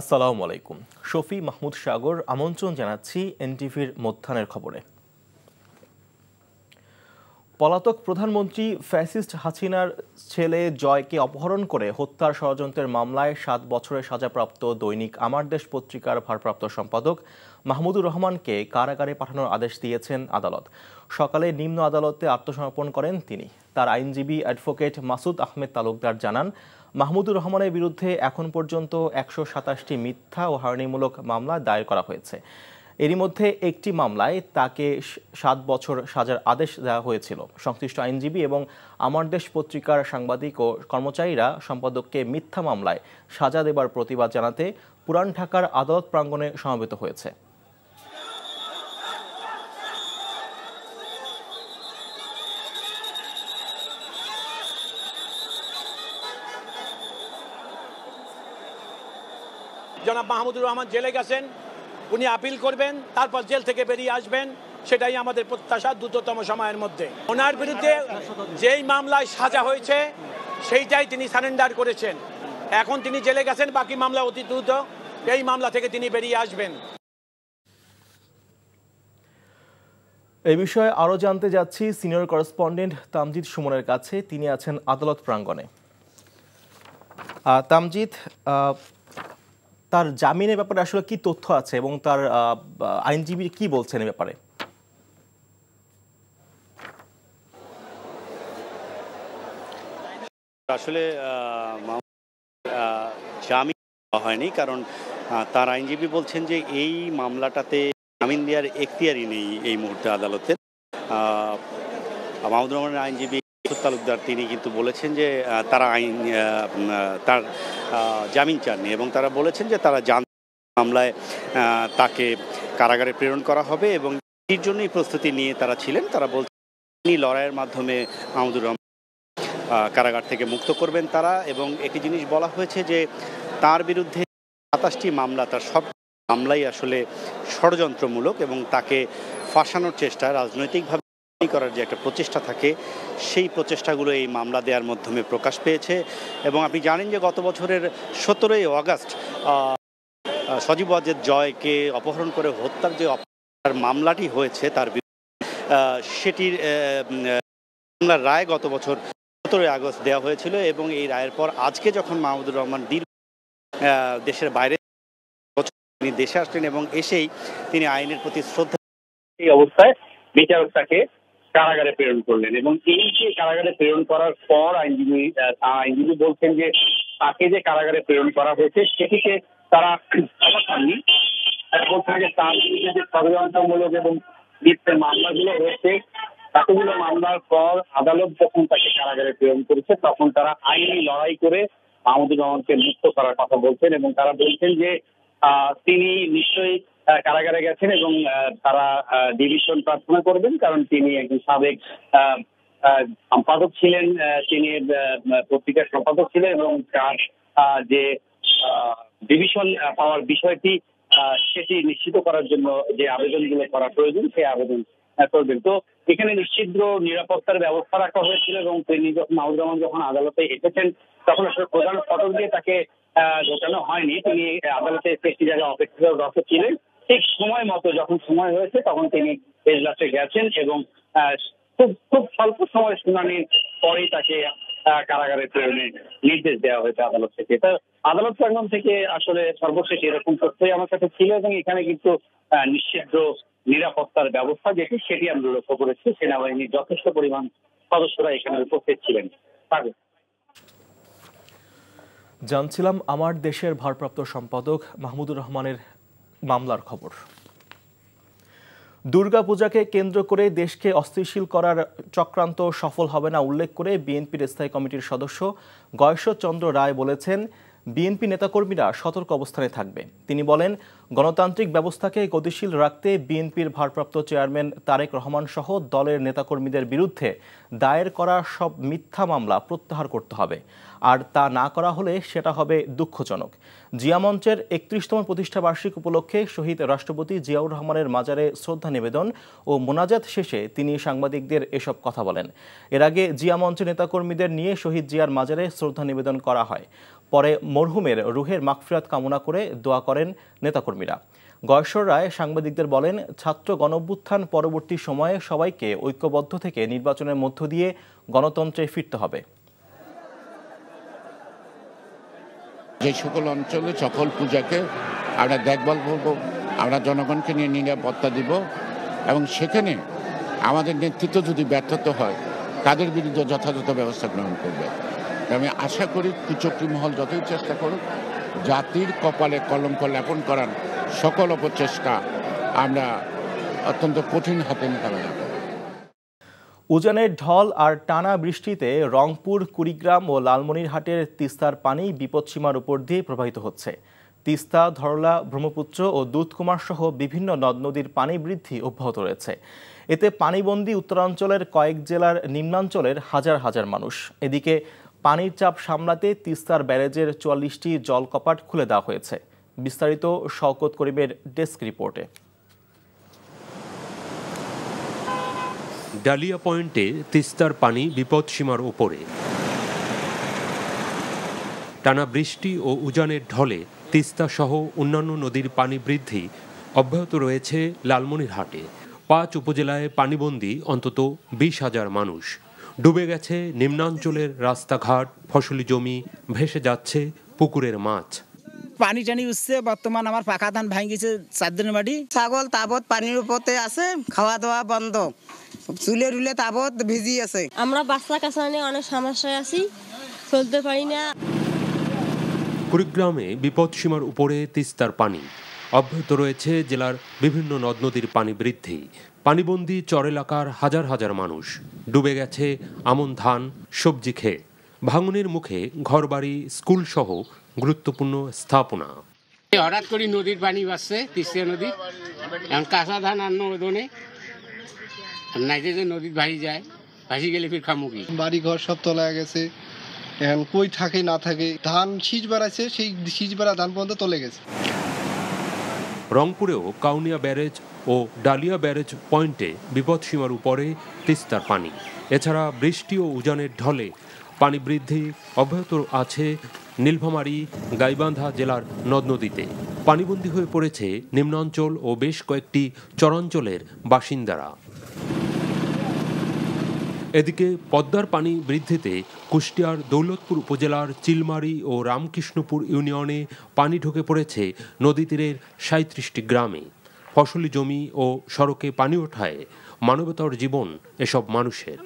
আসসালামু আলাইকুম শফি মাহমুদ সাগর আমন্ত্রণ জানাচ্ছি এনটিভির মধ্যাহ্নের খবরে পলাতক প্রধানমন্ত্রী ফ্যাসিস্ট হাসিনার ছেলে জয়কে অপহরণ করে হত্যার ষড়যন্ত্রের মামলায় সাত বছরের সাজাপ্রাপ্ত দৈনিক আমার দেশ পত্রিকার ভারপ্রাপ্ত সম্পাদক মাহমুদুর রহমানকে কারাগারে পাঠানোর আদেশ দিয়েছেন আদালত সকালে নিম্ন আদালতে আত্মসমর্পণ করেন তিনি তার আইনজীবী অ্যাডভোকেট মাসুদ আহমেদ তালুকদার জানান মাহমুদুর রহমানের বিরুদ্ধে এখন পর্যন্ত একশো সাতাশটি মিথ্যা ও হারানিমূলক মামলা দায়ের করা হয়েছে এরই মধ্যে একটি মামলায় তাকে সাত বছর সাজার আদেশ দেওয়া হয়েছিল সংশ্লিষ্ট আইনজীবী এবং আমার দেশ পত্রিকার সাংবাদিক ও কর্মচারীরা সম্পাদককে মিথ্যা মামলায় সাজা দেবার প্রতিবাদ জানাতে পুরান ঢাকার আদালত প্রাঙ্গণে সমাবেত হয়েছে মাহমুদুর রহমান জেলে গেছেন উনি আপিল করবেন তারপর জেল থেকে বেরিয়ে আসবেন সেটাই আমাদের প্রত্যাশা দ্রুততম সময়ের মধ্যে ওনার বিরুদ্ধে যেই মামলায় সাজা হয়েছে সেইটাই তিনি সারেন্ডার করেছেন এখন তিনি জেলে গেছেন বাকি মামলা অতি দ্রুত এই মামলা থেকে তিনি বেরিয়ে আসবেন এই বিষয়ে আরও জানতে যাচ্ছি সিনিয়র করেসপন্ডেন্ট তামজিৎ সুমনের কাছে তিনি আছেন আদালত প্রাঙ্গণে তামজিদ তার জামিনের ব্যাপারে আসলে কি তথ্য আছে এবং তার আইনজীবী কি বলছেন এ ব্যাপারে আসলে জামিন হয়নি কারণ তার আইনজীবী বলছেন যে এই মামলাটাতে জামিন দেওয়ার এখতিয়ারই নেই এই মুহূর্তে আদালতের মাহমুদুর রহমানের আইনজীবী তালুকদার তিনি কিন্তু বলেছেন যে তারা আইন তার জামিন চাননি এবং তারা বলেছেন যে তারা জান মামলায় তাকে কারাগারে প্রেরণ করা হবে এবং এর জন্যই প্রস্তুতি নিয়ে তারা ছিলেন তারা বলছেন তিনি লড়াইয়ের মাধ্যমে আমাদের কারাগার থেকে মুক্ত করবেন তারা এবং একটি জিনিস বলা হয়েছে যে তার বিরুদ্ধে সাতাশটি মামলা তার সব মামলাই আসলে ষড়যন্ত্রমূলক এবং তাকে ফাঁসানোর চেষ্টা রাজনৈতিকভাবে করার যে একটা প্রচেষ্টা থাকে সেই প্রচেষ্টাগুলো এই মামলা দেওয়ার মাধ্যমে প্রকাশ পেয়েছে এবং আপনি জানেন যে গত বছরের সতেরোই অগাস্ট সজীব ওয়াজেদ জয়কে অপহরণ করে হত্যার যে মামলাটি হয়েছে তার সেটির মামলার রায় গত বছর সতেরোই আগস্ট দেওয়া হয়েছিল এবং এই রায়ের পর আজকে যখন মাহমুদুর রহমান দীর্ঘ দেশের বাইরে তিনি দেশে আসলেন এবং এসেই তিনি আইনের প্রতি শ্রদ্ধা এই অবস্থায় বিচারক তাকে কারাগারে প্রেরণ করলেন এবং এই যে কারাগারে প্রেরণ করার পর আইনজীবী আইনজীবী বলছেন যে তাকে যে কারাগারে প্রেরণ করা হয়েছে সেটিকে তারা বলছেন যে তার বিরুদ্ধে যে ষড়যন্ত্রমূলক এবং বিত্তের মামলাগুলো রয়েছে এতগুলো মামলার পর আদালত যখন তাকে কারাগারে প্রেরণ করেছে তখন তারা আইনি লড়াই করে আমাদের মুক্ত করার কথা বলছেন এবং তারা বলছেন যে তিনি নিশ্চয়ই কারাগারে গেছেন এবং তারা ডিভিশন প্রার্থনা করবেন কারণ তিনি একজন সাবেক সম্পাদক ছিলেন তিনি পত্রিকার সম্পাদক ছিলেন এবং তার যে ডিভিশন পাওয়ার বিষয়টি সেটি নিশ্চিত করার জন্য যে আবেদনগুলো করা প্রয়োজন সেই আবেদন করবেন তো এখানে নিশ্চিদ্র নিরাপত্তার ব্যবস্থা রাখা হয়েছিল এবং তিনি যখন রহমান যখন আদালতে এসেছেন তখন আসলে প্রধান ফটক দিয়ে তাকে ঢোকানো হয়নি তিনি আদালতে একটি জায়গায় অপেক্ষারত ছিলেন ঠিক সময় মতো যখন সময় হয়েছে তখন তিনি এজলাসে গেছেন এবং খুব খুব স্বল্প সময় শুনানির পরেই তাকে কারাগারে প্রেরণের নির্দেশ দেওয়া হয়েছে আদালত থেকে তা আদালত প্রাঙ্গন থেকে আসলে সর্বশেষ এরকম তথ্যই আমার কাছে ছিল এবং এখানে কিন্তু নিষিদ্ধ নিরাপত্তার ব্যবস্থা যেটি সেটি আমি লক্ষ্য করেছি সেনাবাহিনীর যথেষ্ট পরিমাণ সদস্যরা এখানে উপস্থিত ছিলেন জানছিলাম আমার দেশের ভারপ্রাপ্ত সম্পাদক মাহমুদুর রহমানের মামলার খবর দুর্গাপূজাকে কেন্দ্র করে দেশকে অস্থিরশীল করার চক্রান্ত সফল হবে না উল্লেখ করে বিএনপির স্থায়ী কমিটির সদস্য গয়েশ্বর চন্দ্র রায় বলেছেন বিএনপি নেতাকর্মীরা সতর্ক অবস্থানে থাকবে তিনি বলেন গণতান্ত্রিক ব্যবস্থাকে গতিশীল রাখতে বিএনপির ভারপ্রাপ্ত চেয়ারম্যান তারেক রহমান সহ দলের নেতাকর্মীদের বিরুদ্ধে দায়ের করা সব মিথ্যা মামলা প্রত্যাহার করতে হবে আর তা না করা হলে সেটা হবে দুঃখজনক জিয়া মঞ্চের একত্রিশতম প্রতিষ্ঠাবার্ষিক উপলক্ষে শহীদ রাষ্ট্রপতি জিয়াউর রহমানের মাজারে শ্রদ্ধা নিবেদন ও মোনাজাত শেষে তিনি সাংবাদিকদের এসব কথা বলেন এর আগে জিয়া মঞ্চের নেতাকর্মীদের নিয়ে শহীদ জিয়ার মাজারে শ্রদ্ধা নিবেদন করা হয় পরে মরহুমের রুহের মাকফিরাত কামনা করে দোয়া করেন নেতাকর্মীরা গয়েশ্বর রায় সাংবাদিকদের বলেন ছাত্র গণভ্যুত্থান পরবর্তী সময়ে সবাইকে ঐক্যবদ্ধ থেকে নির্বাচনের মধ্য দিয়ে গণতন্ত্রে ফিরতে হবে যে সকল অঞ্চলে সকল পূজাকে আমরা দেখভাল করব আমরা জনগণকে নিয়ে নিরাপত্তা দিব এবং সেখানে আমাদের নেতৃত্ব যদি ব্যর্থত হয় তাদের বিরুদ্ধে যথাযথ ব্যবস্থা গ্রহণ করবে আমি আশা করি কুচক্রী মহল যতই চেষ্টা করুক জাতির কপালে কলঙ্ক লেপন করার সকল অপচেষ্টা আমরা অত্যন্ত কঠিন হাতে মোকাবেলা উজানের ঢল আর টানা বৃষ্টিতে রংপুর কুড়িগ্রাম ও লালমনিরহাটের তিস্তার পানি বিপদসীমার উপর দিয়ে প্রবাহিত হচ্ছে তিস্তা ধরলা ব্রহ্মপুত্র ও দুধকুমার সহ বিভিন্ন নদ নদীর পানি বৃদ্ধি অব্যাহত রয়েছে এতে পানিবন্দী উত্তরাঞ্চলের কয়েক জেলার নিম্নাঞ্চলের হাজার হাজার মানুষ এদিকে পানির চাপ সামলাতে তিস্তার ব্যারেজের চুয়াল্লিশটি জলকপাট খুলে দেওয়া হয়েছে বিস্তারিত শওকত করিমের ডেস্ক রিপোর্টে ডালিয়া পয়েন্টে তিস্তার পানি বিপদসীমার ওপরে টানা বৃষ্টি ও উজানের ঢলে তিস্তা সহ অন্যান্য নদীর পানি বৃদ্ধি অব্যাহত রয়েছে লালমনিরহাটে পাঁচ উপজেলায় পানিবন্দী অন্তত বিশ হাজার মানুষ ডুবে গেছে নিম্নাঞ্চলের রাস্তাঘাট ফসলি জমি ভেসে যাচ্ছে পুকুরের মাছ পানি টানি উঠছে বর্তমান আমার পাকা ধান ভাঙি গেছে চার দিন মাটি ছাগল তাবৎ পানির উপরে আছে খাওয়া দাওয়া বন্ধ চুলে রুলে তাবত ভিজি আছে আমরা বাচ্চা কাছা নিয়ে অনেক সমস্যায় আছি চলতে পারি না কুড়িগ্রামে বিপদসীমার উপরে তিস্তার পানি অব্যাহত রয়েছে জেলার বিভিন্ন নদ নদীর পানি বৃদ্ধি পানিবন্দি চর এলাকার হাজার হাজার মানুষ ডুবে গেছে আমন ধান সবজি খেয়ে ভাঙনের মুখে ঘরবাড়ি সহ গুরুত্বপূর্ণ স্থাপনা হঠাৎ করে নদীর পানি বাঁচছে তিস্তা নদী এখন কাঁচা ধান আন্ন ওদনে নাইতে যে নদীর ভাসি যায় ভাসি গেলে ফির খামুকি বাড়ি ঘর সব তলা গেছে এখন কই থাকে না থাকে ধান সিজ বাড়াইছে সেই সিজ বাড়া ধান পর্যন্ত তলে গেছে রংপুরেও কাউনিয়া ব্যারেজ ও ডালিয়া ব্যারেজ পয়েন্টে বিপদসীমার উপরে তিস্তার পানি এছাড়া বৃষ্টি ও উজানের ঢলে পানি বৃদ্ধি অব্যাহত আছে নীলফামারী গাইবান্ধা জেলার নদ নদীতে পানিবন্দী হয়ে পড়েছে নিম্নাঞ্চল ও বেশ কয়েকটি চরাঞ্চলের বাসিন্দারা এদিকে পদ্মার পানি বৃদ্ধিতে কুষ্টিয়ার দৌলতপুর উপজেলার চিলমারি ও রামকৃষ্ণপুর ইউনিয়নে পানি ঢুকে পড়েছে নদী তীরের সাঁত্রিশটি গ্রামে ফসলি জমি ও সড়কে পানি ওঠায় মানবতার জীবন এসব মানুষের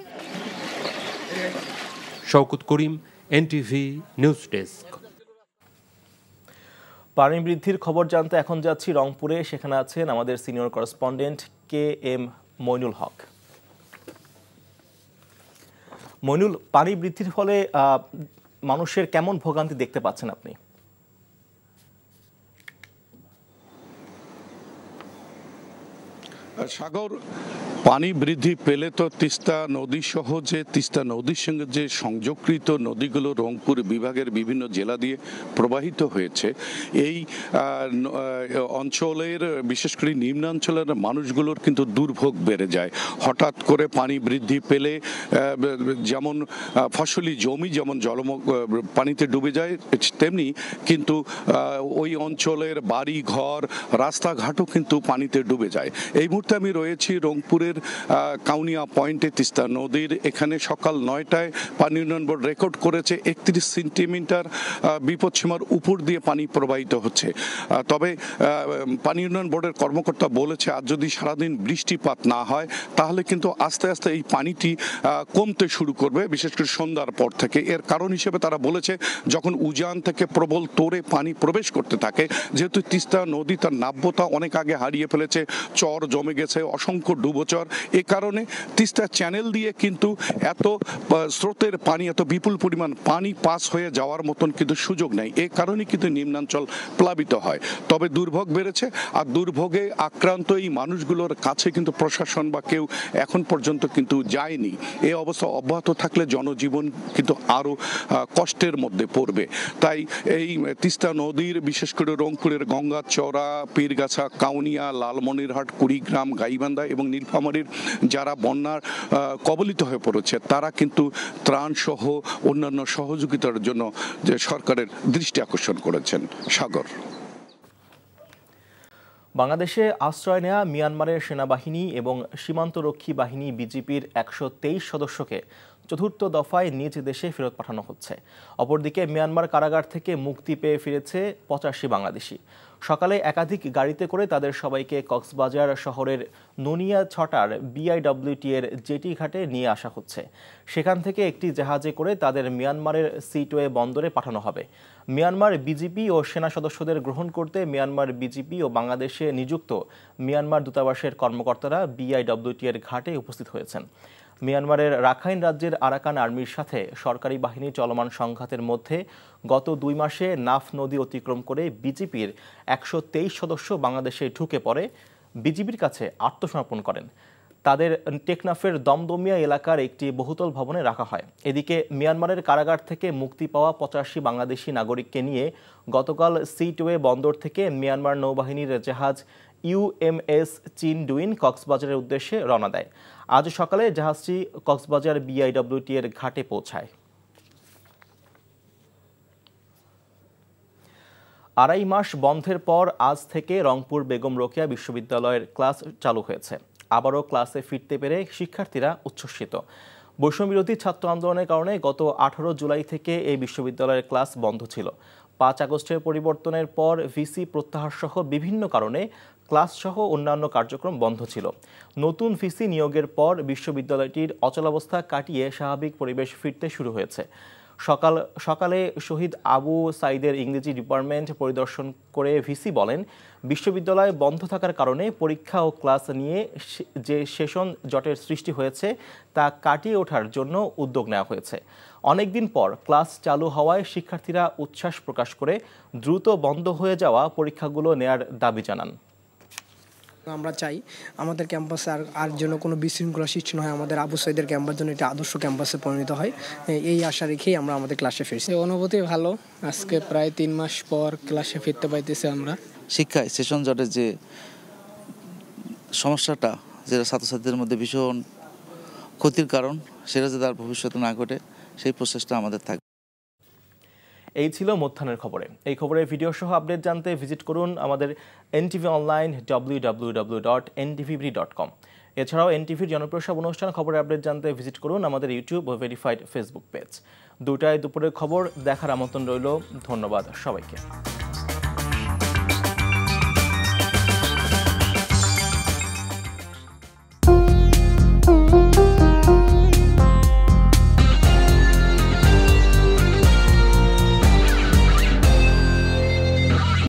Shawkat Karim NTV news desk পানি বৃদ্ধির খবর জানতে এখন যাচ্ছি রংপুরে সেখানে আছেন আমাদের senior correspondent K M Moinul Haque Moinul পানি বৃদ্ধির ফলে মানুষের কেমন ভোগান্তি দেখতে পাচ্ছেন আপনি সাগর পানি বৃদ্ধি পেলে তো তিস্তা নদী সহ যে তিস্তা নদীর সঙ্গে যে সংযোগকৃত নদীগুলো রংপুর বিভাগের বিভিন্ন জেলা দিয়ে প্রবাহিত হয়েছে এই অঞ্চলের বিশেষ করে নিম্নাঞ্চলের মানুষগুলোর কিন্তু দুর্ভোগ বেড়ে যায় হঠাৎ করে পানি বৃদ্ধি পেলে যেমন ফসলি জমি যেমন জলম পানিতে ডুবে যায় তেমনি কিন্তু ওই অঞ্চলের বাড়ি ঘর রাস্তাঘাটও কিন্তু পানিতে ডুবে যায় এই মুহূর্তে আমি রয়েছি রংপুরের আমাদের কাউনিয়া পয়েন্টে তিস্তা নদীর এখানে সকাল নয়টায় পানি উন্নয়ন বোর্ড রেকর্ড করেছে একত্রিশ সেন্টিমিটার বিপদসীমার উপর দিয়ে পানি প্রবাহিত হচ্ছে তবে পানি উন্নয়ন বোর্ডের কর্মকর্তা বলেছে আর যদি সারাদিন বৃষ্টিপাত না হয় তাহলে কিন্তু আস্তে আস্তে এই পানিটি কমতে শুরু করবে বিশেষ করে সন্ধ্যার পর থেকে এর কারণ হিসেবে তারা বলেছে যখন উজান থেকে প্রবল তোরে পানি প্রবেশ করতে থাকে যেহেতু তিস্তা নদী তার নাব্যতা অনেক আগে হারিয়ে ফেলেছে চর জমে গেছে অসংখ্য ডুবোচর চর এ কারণে তিস্তা চ্যানেল দিয়ে কিন্তু এত স্রোতের পানি এত বিপুল পরিমাণ পানি পাস হয়ে যাওয়ার মতন কিন্তু সুযোগ নেই এ কারণে কিন্তু নিম্নাঞ্চল প্লাবিত হয় তবে দুর্ভোগ বেড়েছে আর দুর্ভোগে আক্রান্ত এই মানুষগুলোর কাছে কিন্তু প্রশাসন বা কেউ এখন পর্যন্ত কিন্তু যায়নি এ অবস্থা অব্যাহত থাকলে জনজীবন কিন্তু আরও কষ্টের মধ্যে পড়বে তাই এই তিস্তা নদীর বিশেষ করে রংপুরের গঙ্গা চড়া পীরগাছা কাউনিয়া লালমনিরহাট কুড়িগ্রাম গাইবান্ধা এবং নীলফাম মহামারীর যারা বন্যার কবলিত হয়ে পড়েছে তারা কিন্তু সহ অন্যান্য সহযোগিতার জন্য যে সরকারের দৃষ্টি আকর্ষণ করেছেন সাগর বাংলাদেশে আশ্রয় নেয়া মিয়ানমারের সেনাবাহিনী এবং সীমান্তরক্ষী বাহিনী বিজিপির একশো সদস্যকে চতুর্থ দফায় নিজ দেশে ফেরত পাঠানো হচ্ছে অপরদিকে মিয়ানমার কারাগার থেকে মুক্তি পেয়ে ফিরেছে পঁচাশি বাংলাদেশি সকালে একাধিক গাড়িতে করে তাদের সবাইকে কক্সবাজার শহরের নুনিয়া ছটার বিআইডব্লিউটি এর জেটি ঘাটে নিয়ে আসা হচ্ছে সেখান থেকে একটি জাহাজে করে তাদের মিয়ানমারের সিটওয়ে বন্দরে পাঠানো হবে মিয়ানমার বিজিপি ও সেনা সদস্যদের গ্রহণ করতে মিয়ানমার বিজিপি ও বাংলাদেশে নিযুক্ত মিয়ানমার দূতাবাসের কর্মকর্তারা বিআইডব্লিউটি এর ঘাটে উপস্থিত হয়েছেন মিয়ানমারের রাখাইন রাজ্যের আরাকান আর্মির সাথে সরকারি বাহিনী চলমান সংঘাতের মধ্যে গত দুই মাসে নাফ নদী অতিক্রম করে বিজেপির একশো সদস্য বাংলাদেশে ঢুকে পড়ে বিজিপির কাছে আত্মসমর্পণ করেন তাদের টেকনাফের দমদমিয়া এলাকার একটি বহুতল ভবনে রাখা হয় এদিকে মিয়ানমারের কারাগার থেকে মুক্তি পাওয়া পঁচাশি বাংলাদেশি নাগরিককে নিয়ে গতকাল সিটওয়ে বন্দর থেকে মিয়ানমার নৌবাহিনীর জাহাজ ইউএমএস চিন ডুইন কক্সবাজারের উদ্দেশ্যে রওনা দেয় আজ সকালে জাহাজটি কক্সবাজার বিআইডব্লিউটি এর ঘাটে পৌঁছায় আড়াই মাস বন্ধের পর আজ থেকে রংপুর বেগম রোকেয়া বিশ্ববিদ্যালয়ের ক্লাস চালু হয়েছে আবারও ক্লাসে ফিরতে পেরে শিক্ষার্থীরা উচ্ছ্বসিত বৈষম্যবিরোধী ছাত্র আন্দোলনের কারণে গত আঠারো জুলাই থেকে এই বিশ্ববিদ্যালয়ের ক্লাস বন্ধ ছিল পাঁচ আগস্টের পরিবর্তনের পর ভিসি সহ বিভিন্ন কারণে ক্লাস সহ অন্যান্য কার্যক্রম বন্ধ ছিল নতুন ভিসি নিয়োগের পর বিশ্ববিদ্যালয়টির অচলাবস্থা কাটিয়ে স্বাভাবিক পরিবেশ ফিরতে শুরু হয়েছে সকাল সকালে শহীদ আবু সাইদের ইংরেজি ডিপার্টমেন্ট পরিদর্শন করে ভিসি বলেন বিশ্ববিদ্যালয় বন্ধ থাকার কারণে পরীক্ষা ও ক্লাস নিয়ে যে সেশন জটের সৃষ্টি হয়েছে তা কাটিয়ে ওঠার জন্য উদ্যোগ নেওয়া হয়েছে অনেকদিন পর ক্লাস চালু হওয়ায় শিক্ষার্থীরা উচ্ছ্বাস প্রকাশ করে দ্রুত বন্ধ হয়ে যাওয়া পরীক্ষাগুলো নেয়ার দাবি জানান আমরা চাই আমাদের ক্যাম্পাসে আর আর যেন কোনো বিশৃঙ্খলা সৃষ্টি নয় আমাদের আবু সাইদের ক্যাম্পাস যেন এটা আদর্শ ক্যাম্পাসে পরিণত হয় এই আশা রেখেই আমরা আমাদের ক্লাসে ফিরছি অনুভূতি ভালো আজকে প্রায় তিন মাস পর ক্লাসে ফিরতে পাইতেছি আমরা শিক্ষায় সেশন জটের যে সমস্যাটা যেটা ছাত্রছাত্রীদের মধ্যে ভীষণ ক্ষতির কারণ সেটা যে তার ভবিষ্যতে না ঘটে সেই প্রচেষ্টা আমাদের থাকে এই ছিল মধ্যাহ্নের খবরে এই খবরে ভিডিও সহ আপডেট জানতে ভিজিট করুন আমাদের NTV online W dot dot com এছাড়াও এনটিভির জনপ্রিয় সব অনুষ্ঠান খবরের আপডেট জানতে ভিজিট করুন আমাদের ইউটিউব ও ভেরিফাইড ফেসবুক পেজ দুটায় দুপুরের খবর দেখার আমন্ত্রণ রইল ধন্যবাদ সবাইকে